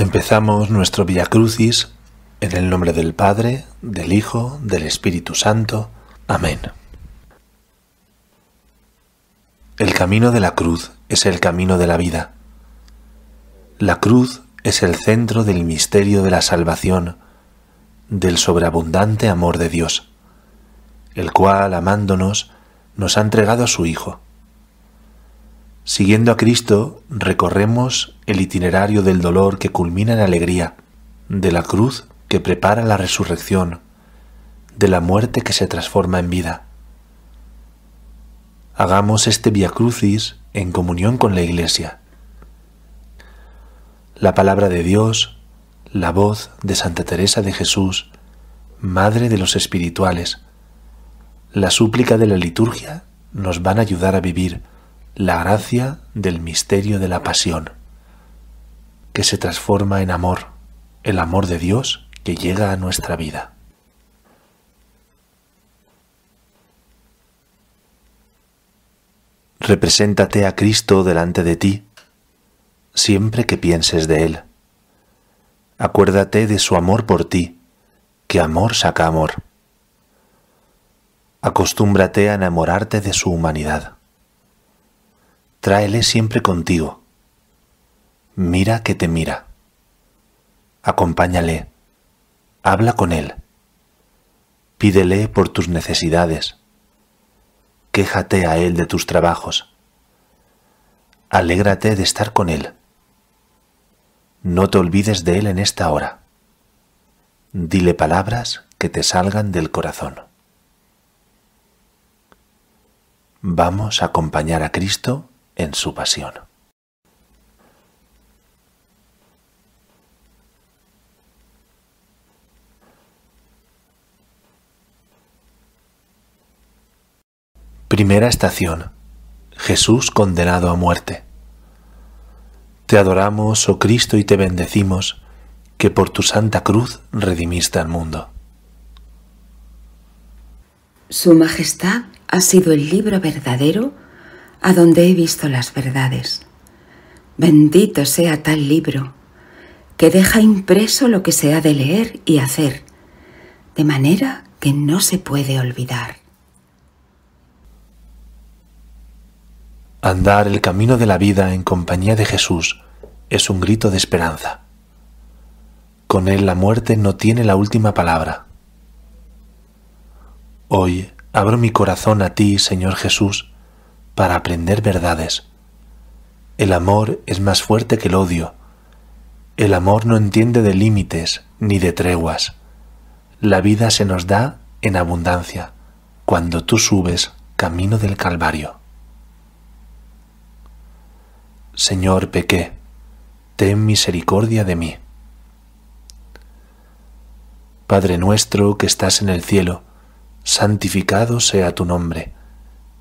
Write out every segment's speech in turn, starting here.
Empezamos nuestro Via Crucis en el nombre del Padre, del Hijo, del Espíritu Santo. Amén. El camino de la cruz es el camino de la vida. La cruz es el centro del misterio de la salvación, del sobreabundante amor de Dios, el cual, amándonos, nos ha entregado a su Hijo Siguiendo a Cristo, recorremos el itinerario del dolor que culmina en alegría, de la cruz que prepara la resurrección, de la muerte que se transforma en vida. Hagamos este Via Crucis en comunión con la Iglesia. La palabra de Dios, la voz de Santa Teresa de Jesús, Madre de los Espirituales, la súplica de la liturgia nos van a ayudar a vivir la gracia del misterio de la pasión, que se transforma en amor, el amor de Dios que llega a nuestra vida. Represéntate a Cristo delante de ti siempre que pienses de Él. Acuérdate de su amor por ti, que amor saca amor. Acostúmbrate a enamorarte de su humanidad tráele siempre contigo. Mira que te mira. Acompáñale. Habla con él. Pídele por tus necesidades. Quéjate a él de tus trabajos. Alégrate de estar con él. No te olvides de él en esta hora. Dile palabras que te salgan del corazón. Vamos a acompañar a Cristo en su pasión. Primera estación. Jesús condenado a muerte. Te adoramos, oh Cristo, y te bendecimos, que por tu santa cruz redimiste al mundo. Su Majestad ha sido el libro verdadero a donde he visto las verdades. Bendito sea tal libro, que deja impreso lo que se ha de leer y hacer, de manera que no se puede olvidar. Andar el camino de la vida en compañía de Jesús es un grito de esperanza. Con él la muerte no tiene la última palabra. Hoy abro mi corazón a ti, Señor Jesús, para aprender verdades. El amor es más fuerte que el odio. El amor no entiende de límites ni de treguas. La vida se nos da en abundancia cuando tú subes camino del Calvario. Señor, pequé, ten misericordia de mí. Padre nuestro que estás en el cielo, santificado sea tu nombre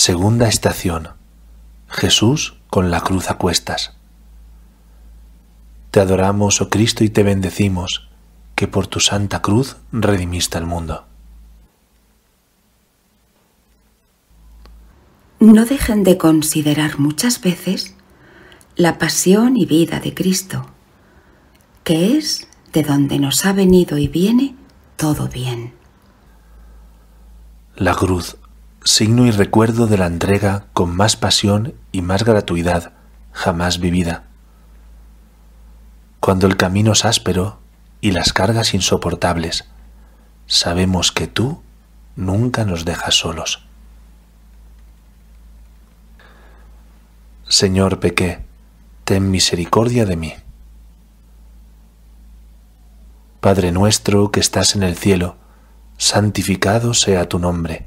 Segunda estación. Jesús con la cruz a cuestas. Te adoramos, oh Cristo, y te bendecimos, que por tu santa cruz redimiste el mundo. No dejen de considerar muchas veces la pasión y vida de Cristo, que es de donde nos ha venido y viene todo bien. La cruz, signo y recuerdo de la entrega con más pasión y más gratuidad jamás vivida. Cuando el camino es áspero y las cargas insoportables, sabemos que tú nunca nos dejas solos. Señor, pequé, ten misericordia de mí. Padre nuestro que estás en el cielo, santificado sea tu nombre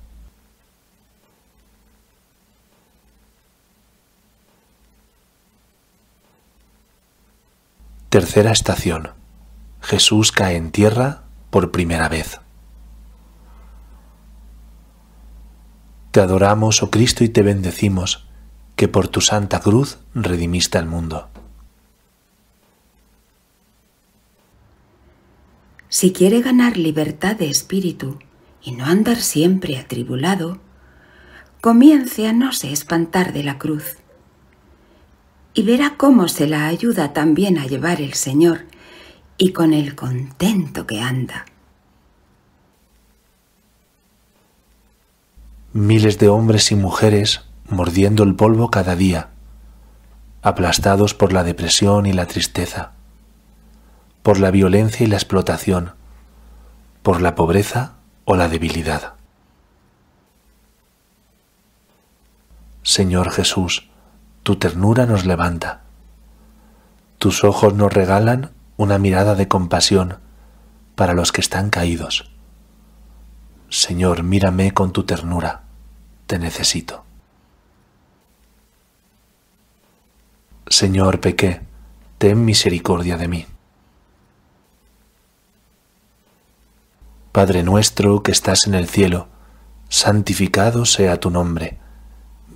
Tercera estación. Jesús cae en tierra por primera vez. Te adoramos, oh Cristo, y te bendecimos, que por tu santa cruz redimiste al mundo. Si quiere ganar libertad de espíritu y no andar siempre atribulado, comience a no se espantar de la cruz y verá cómo se la ayuda también a llevar el Señor y con el contento que anda. Miles de hombres y mujeres mordiendo el polvo cada día, aplastados por la depresión y la tristeza, por la violencia y la explotación, por la pobreza o la debilidad. Señor Jesús, tu ternura nos levanta. Tus ojos nos regalan una mirada de compasión para los que están caídos. Señor, mírame con tu ternura, te necesito. Señor, pequé, ten misericordia de mí. Padre nuestro que estás en el cielo, santificado sea tu nombre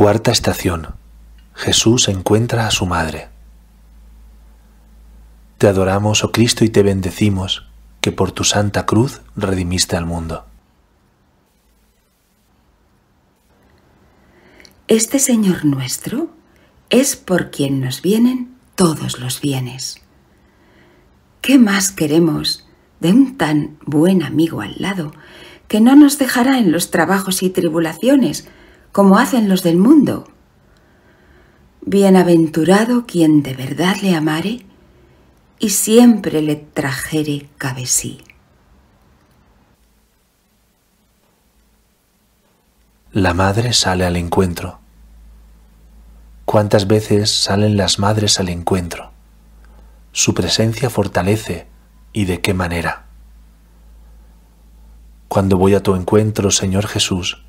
Cuarta estación. Jesús encuentra a su madre. Te adoramos, oh Cristo, y te bendecimos, que por tu santa cruz redimiste al mundo. Este Señor nuestro es por quien nos vienen todos los bienes. ¿Qué más queremos de un tan buen amigo al lado que no nos dejará en los trabajos y tribulaciones, como hacen los del mundo. Bienaventurado quien de verdad le amare y siempre le trajere cabe sí. La madre sale al encuentro. ¿Cuántas veces salen las madres al encuentro? Su presencia fortalece y de qué manera. Cuando voy a tu encuentro, Señor Jesús,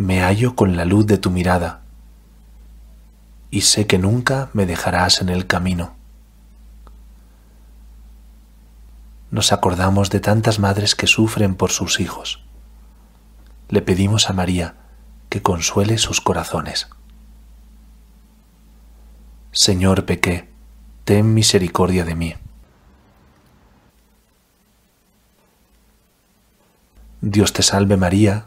me hallo con la luz de tu mirada y sé que nunca me dejarás en el camino. Nos acordamos de tantas madres que sufren por sus hijos. Le pedimos a María que consuele sus corazones. Señor, pequé, ten misericordia de mí. Dios te salve María,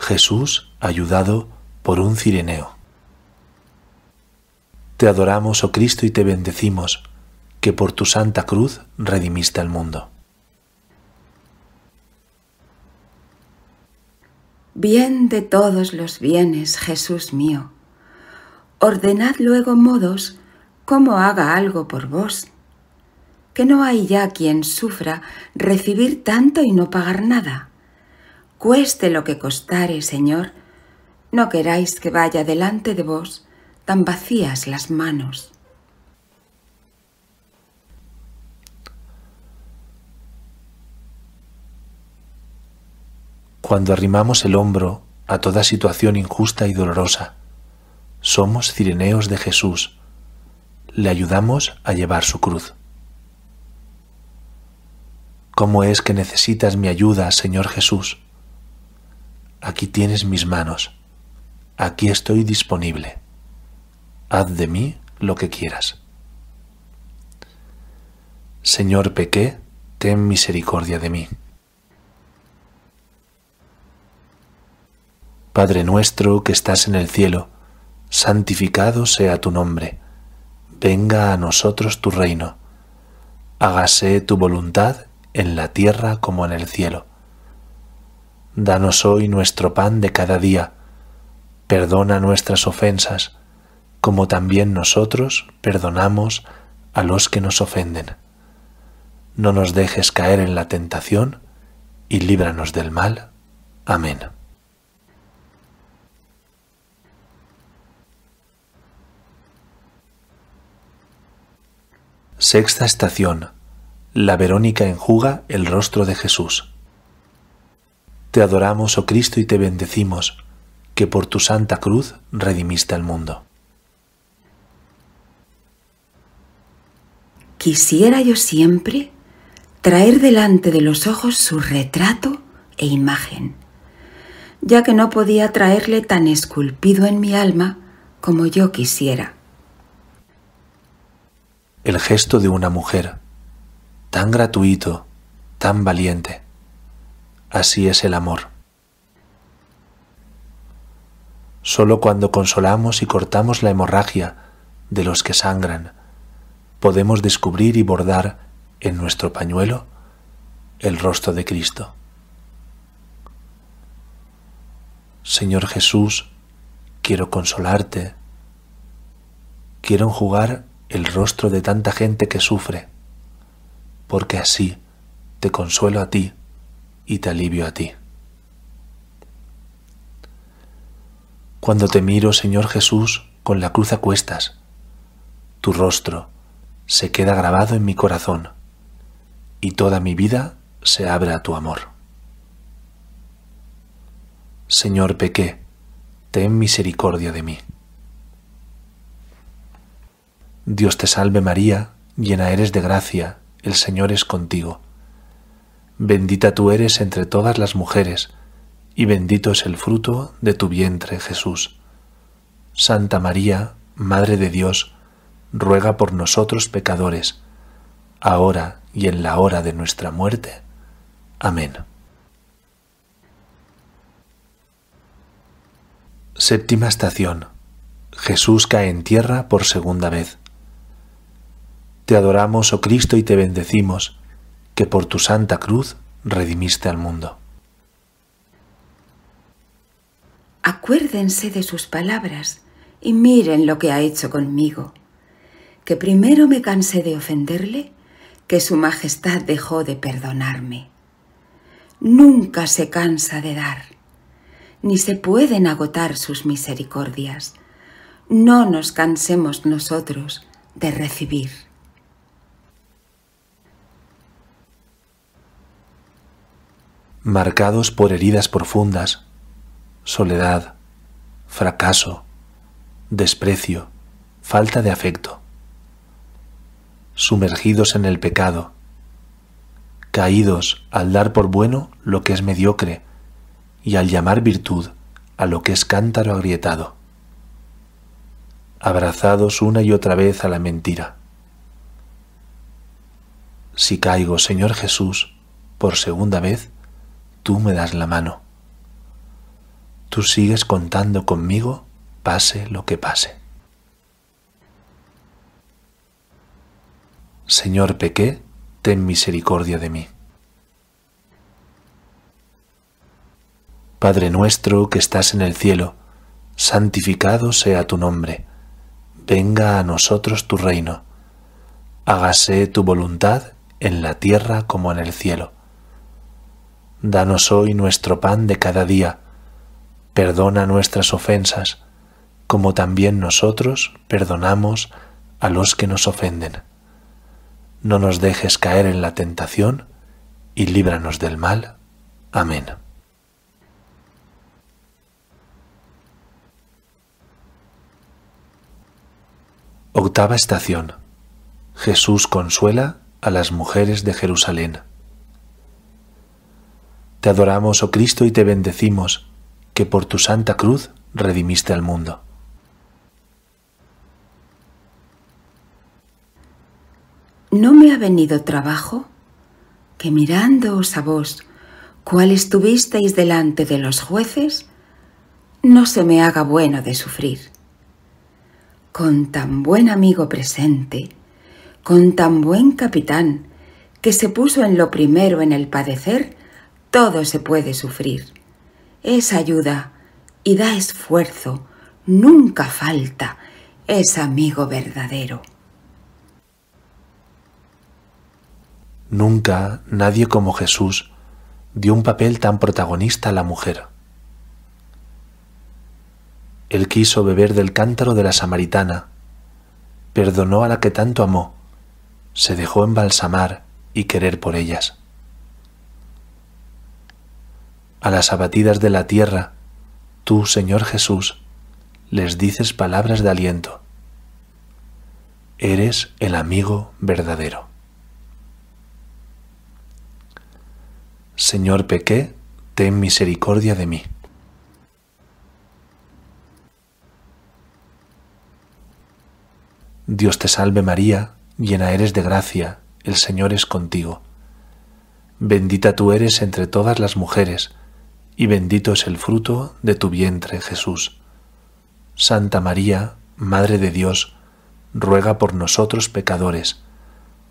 Jesús ayudado por un cireneo. Te adoramos, oh Cristo, y te bendecimos, que por tu santa cruz redimiste al mundo. Bien de todos los bienes, Jesús mío, ordenad luego modos cómo haga algo por vos, que no hay ya quien sufra recibir tanto y no pagar nada cueste lo que costare, Señor, no queráis que vaya delante de vos tan vacías las manos. Cuando arrimamos el hombro a toda situación injusta y dolorosa, somos cireneos de Jesús, le ayudamos a llevar su cruz. ¿Cómo es que necesitas mi ayuda, Señor Jesús? aquí tienes mis manos, aquí estoy disponible, haz de mí lo que quieras. Señor, pequé, ten misericordia de mí. Padre nuestro que estás en el cielo, santificado sea tu nombre, venga a nosotros tu reino, hágase tu voluntad en la tierra como en el cielo. Danos hoy nuestro pan de cada día. Perdona nuestras ofensas, como también nosotros perdonamos a los que nos ofenden. No nos dejes caer en la tentación, y líbranos del mal. Amén. Sexta estación. La Verónica enjuga el rostro de Jesús. Te adoramos, oh Cristo, y te bendecimos, que por tu santa cruz redimiste al mundo. Quisiera yo siempre traer delante de los ojos su retrato e imagen, ya que no podía traerle tan esculpido en mi alma como yo quisiera. El gesto de una mujer, tan gratuito, tan valiente, Así es el amor. Solo cuando consolamos y cortamos la hemorragia de los que sangran, podemos descubrir y bordar en nuestro pañuelo el rostro de Cristo. Señor Jesús, quiero consolarte, quiero enjugar el rostro de tanta gente que sufre, porque así te consuelo a ti y te alivio a ti. Cuando te miro, Señor Jesús, con la cruz a cuestas, tu rostro se queda grabado en mi corazón y toda mi vida se abre a tu amor. Señor, pequé, ten misericordia de mí. Dios te salve María, llena eres de gracia, el Señor es contigo bendita tú eres entre todas las mujeres, y bendito es el fruto de tu vientre, Jesús. Santa María, Madre de Dios, ruega por nosotros pecadores, ahora y en la hora de nuestra muerte. Amén. Séptima estación. Jesús cae en tierra por segunda vez. Te adoramos, oh Cristo, y te bendecimos que por tu santa cruz redimiste al mundo. Acuérdense de sus palabras y miren lo que ha hecho conmigo, que primero me cansé de ofenderle, que su majestad dejó de perdonarme. Nunca se cansa de dar, ni se pueden agotar sus misericordias. No nos cansemos nosotros de recibir. marcados por heridas profundas, soledad, fracaso, desprecio, falta de afecto, sumergidos en el pecado, caídos al dar por bueno lo que es mediocre y al llamar virtud a lo que es cántaro agrietado, abrazados una y otra vez a la mentira. Si caigo, Señor Jesús, por segunda vez, tú me das la mano. Tú sigues contando conmigo, pase lo que pase. Señor, pequé, ten misericordia de mí. Padre nuestro que estás en el cielo, santificado sea tu nombre, venga a nosotros tu reino, hágase tu voluntad en la tierra como en el cielo. Danos hoy nuestro pan de cada día. Perdona nuestras ofensas, como también nosotros perdonamos a los que nos ofenden. No nos dejes caer en la tentación, y líbranos del mal. Amén. Octava estación. Jesús consuela a las mujeres de Jerusalén. Te adoramos, oh Cristo, y te bendecimos, que por tu santa cruz redimiste al mundo. ¿No me ha venido trabajo? Que mirándoos a vos, cual estuvisteis delante de los jueces, no se me haga bueno de sufrir. Con tan buen amigo presente, con tan buen capitán, que se puso en lo primero en el padecer, todo se puede sufrir. Es ayuda y da esfuerzo, nunca falta, es amigo verdadero. Nunca nadie como Jesús dio un papel tan protagonista a la mujer. Él quiso beber del cántaro de la samaritana, perdonó a la que tanto amó, se dejó embalsamar y querer por ellas. A las abatidas de la tierra, tú, Señor Jesús, les dices palabras de aliento. Eres el amigo verdadero. Señor pequé, ten misericordia de mí. Dios te salve María, llena eres de gracia, el Señor es contigo. Bendita tú eres entre todas las mujeres, y bendito es el fruto de tu vientre, Jesús. Santa María, Madre de Dios, ruega por nosotros pecadores,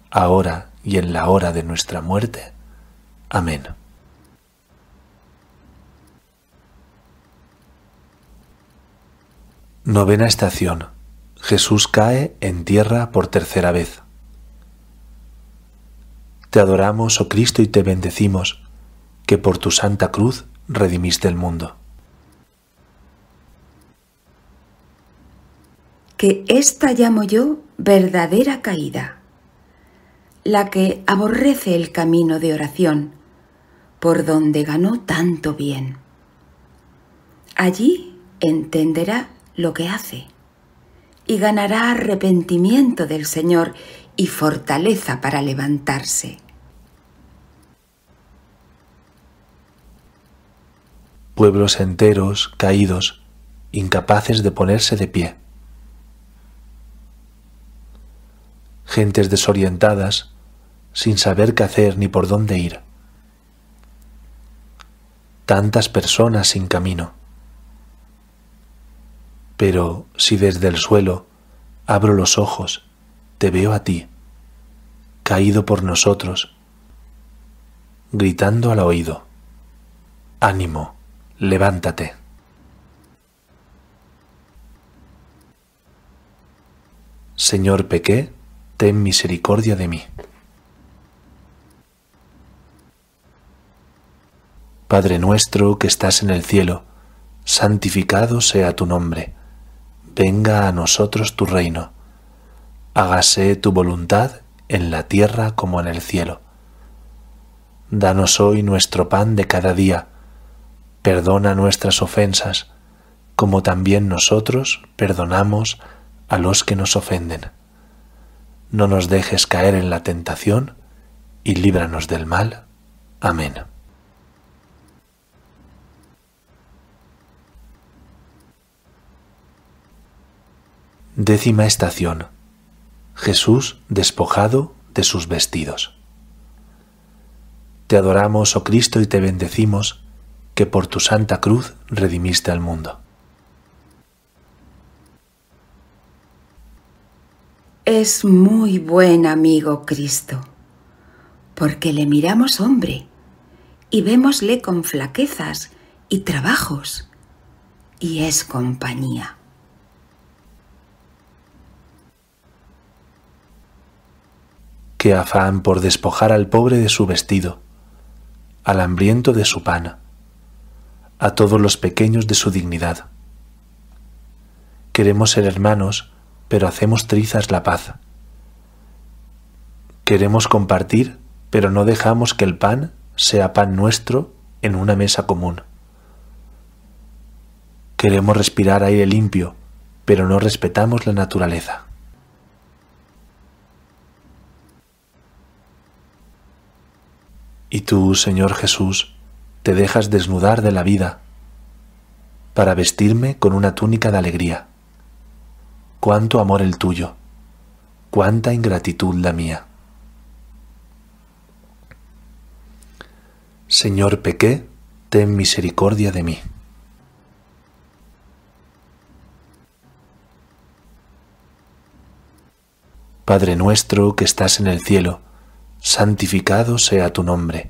ahora y en la hora de nuestra muerte. Amén. Novena estación. Jesús cae en tierra por tercera vez. Te adoramos, oh Cristo, y te bendecimos, que por tu santa cruz redimiste el mundo. Que esta llamo yo verdadera caída, la que aborrece el camino de oración, por donde ganó tanto bien. Allí entenderá lo que hace y ganará arrepentimiento del Señor y fortaleza para levantarse. pueblos enteros caídos, incapaces de ponerse de pie. Gentes desorientadas, sin saber qué hacer ni por dónde ir. Tantas personas sin camino. Pero si desde el suelo abro los ojos, te veo a ti, caído por nosotros, gritando al oído, ánimo levántate. Señor, pequé, ten misericordia de mí. Padre nuestro que estás en el cielo, santificado sea tu nombre, venga a nosotros tu reino, hágase tu voluntad en la tierra como en el cielo. Danos hoy nuestro pan de cada día, perdona nuestras ofensas, como también nosotros perdonamos a los que nos ofenden. No nos dejes caer en la tentación, y líbranos del mal. Amén. Décima estación. Jesús despojado de sus vestidos. Te adoramos, oh Cristo, y te bendecimos que por tu santa cruz redimiste al mundo. Es muy buen amigo Cristo, porque le miramos hombre y vémosle con flaquezas y trabajos, y es compañía. Qué afán por despojar al pobre de su vestido, al hambriento de su pana a todos los pequeños de su dignidad. Queremos ser hermanos, pero hacemos trizas la paz. Queremos compartir, pero no dejamos que el pan sea pan nuestro en una mesa común. Queremos respirar aire limpio, pero no respetamos la naturaleza. Y tú, Señor Jesús, te dejas desnudar de la vida para vestirme con una túnica de alegría. Cuánto amor el tuyo, cuánta ingratitud la mía. Señor, pequé, ten misericordia de mí. Padre nuestro que estás en el cielo, santificado sea tu nombre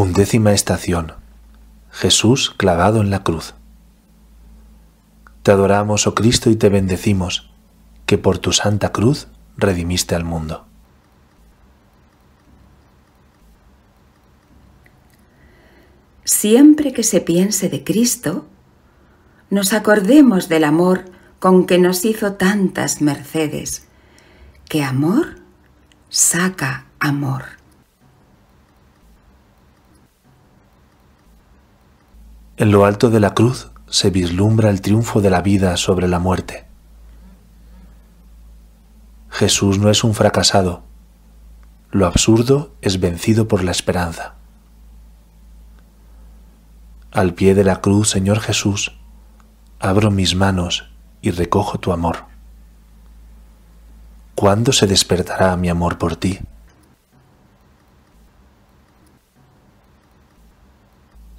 Undécima estación. Jesús clavado en la cruz. Te adoramos, oh Cristo, y te bendecimos, que por tu santa cruz redimiste al mundo. Siempre que se piense de Cristo, nos acordemos del amor con que nos hizo tantas mercedes, que amor saca amor. En lo alto de la cruz se vislumbra el triunfo de la vida sobre la muerte. Jesús no es un fracasado. Lo absurdo es vencido por la esperanza. Al pie de la cruz, Señor Jesús, abro mis manos y recojo tu amor. ¿Cuándo se despertará mi amor por ti?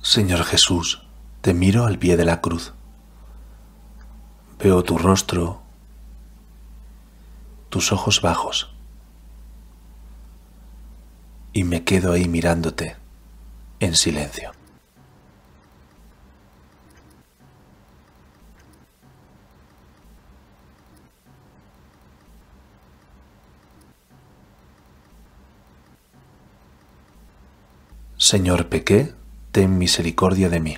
Señor Jesús, te miro al pie de la cruz. Veo tu rostro, tus ojos bajos. Y me quedo ahí mirándote en silencio. Señor, pequé, ten misericordia de mí.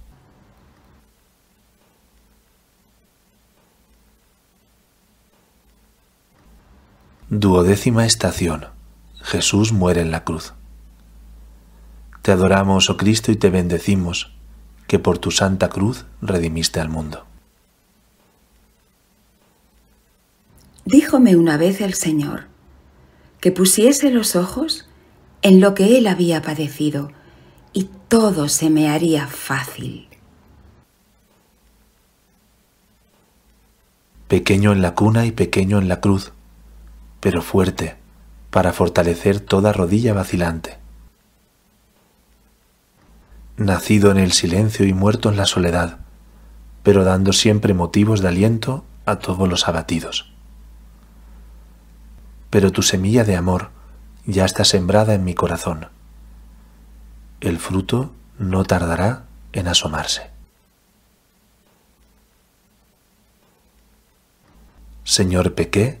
Duodécima estación. Jesús muere en la cruz. Te adoramos, oh Cristo, y te bendecimos, que por tu santa cruz redimiste al mundo. Díjome una vez el Señor que pusiese los ojos en lo que Él había padecido, y todo se me haría fácil. Pequeño en la cuna y pequeño en la cruz pero fuerte, para fortalecer toda rodilla vacilante. Nacido en el silencio y muerto en la soledad, pero dando siempre motivos de aliento a todos los abatidos. Pero tu semilla de amor ya está sembrada en mi corazón. El fruto no tardará en asomarse. Señor, pequé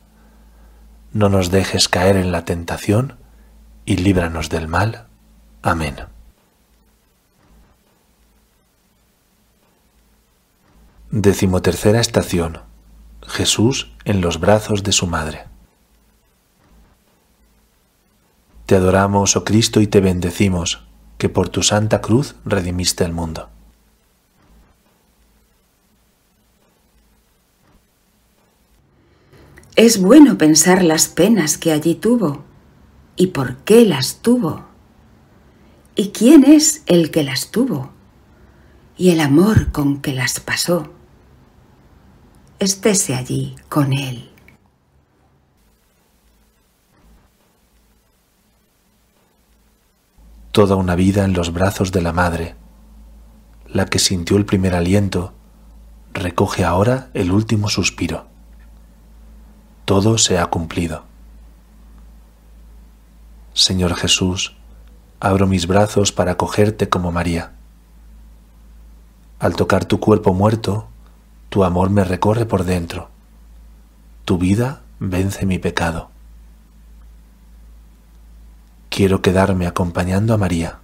no nos dejes caer en la tentación, y líbranos del mal. Amén. Decimotercera estación. Jesús en los brazos de su Madre. Te adoramos, oh Cristo, y te bendecimos, que por tu santa cruz redimiste el mundo. Es bueno pensar las penas que allí tuvo y por qué las tuvo. ¿Y quién es el que las tuvo? Y el amor con que las pasó. Estése allí con él. Toda una vida en los brazos de la madre, la que sintió el primer aliento, recoge ahora el último suspiro todo se ha cumplido. Señor Jesús, abro mis brazos para acogerte como María. Al tocar tu cuerpo muerto, tu amor me recorre por dentro. Tu vida vence mi pecado. Quiero quedarme acompañando a María,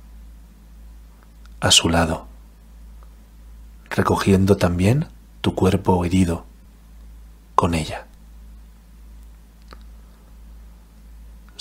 a su lado, recogiendo también tu cuerpo herido con ella.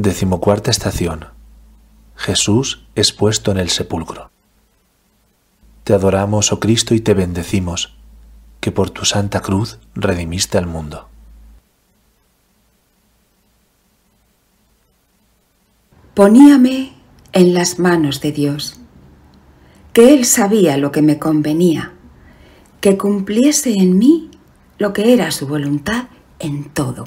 Decimocuarta estación. Jesús es puesto en el sepulcro. Te adoramos, oh Cristo, y te bendecimos, que por tu santa cruz redimiste al mundo. Poníame en las manos de Dios, que Él sabía lo que me convenía, que cumpliese en mí lo que era su voluntad en todo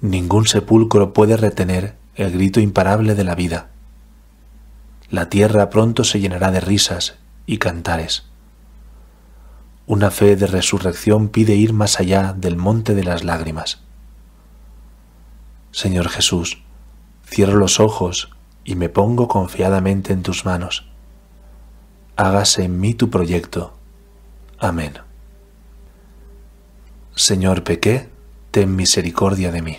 Ningún sepulcro puede retener el grito imparable de la vida. La tierra pronto se llenará de risas y cantares. Una fe de resurrección pide ir más allá del monte de las lágrimas. Señor Jesús, cierro los ojos y me pongo confiadamente en tus manos. Hágase en mí tu proyecto. Amén. Señor, pequé, ten misericordia de mí.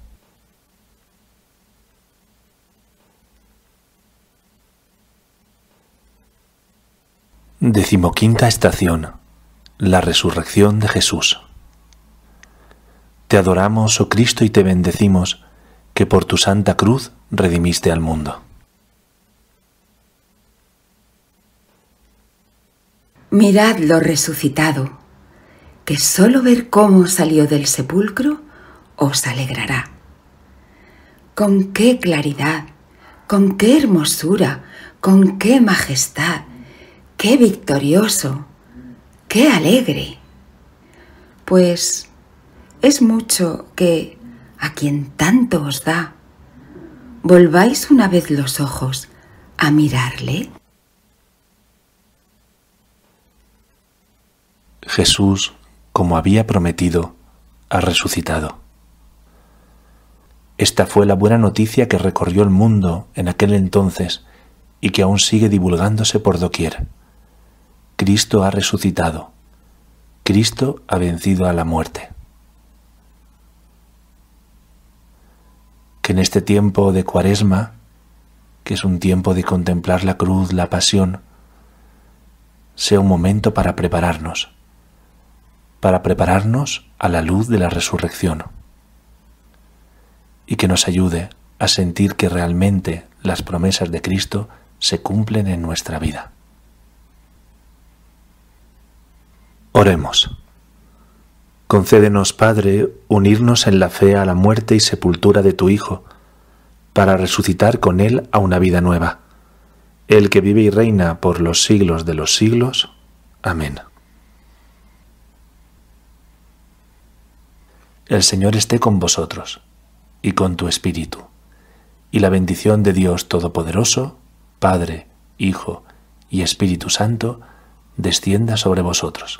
Decimoquinta estación. La resurrección de Jesús. Te adoramos, oh Cristo, y te bendecimos, que por tu santa cruz redimiste al mundo. Mirad lo resucitado, que solo ver cómo salió del sepulcro os alegrará. Con qué claridad, con qué hermosura, con qué majestad ¡Qué victorioso! ¡Qué alegre! Pues es mucho que a quien tanto os da, volváis una vez los ojos a mirarle. Jesús, como había prometido, ha resucitado. Esta fue la buena noticia que recorrió el mundo en aquel entonces y que aún sigue divulgándose por doquier. Cristo ha resucitado. Cristo ha vencido a la muerte. Que en este tiempo de cuaresma, que es un tiempo de contemplar la cruz, la pasión, sea un momento para prepararnos, para prepararnos a la luz de la resurrección y que nos ayude a sentir que realmente las promesas de Cristo se cumplen en nuestra vida. Oremos. Concédenos, Padre, unirnos en la fe a la muerte y sepultura de tu Hijo, para resucitar con Él a una vida nueva. El que vive y reina por los siglos de los siglos. Amén. El Señor esté con vosotros y con tu espíritu. Y la bendición de Dios Todopoderoso, Padre, Hijo y Espíritu Santo, descienda sobre vosotros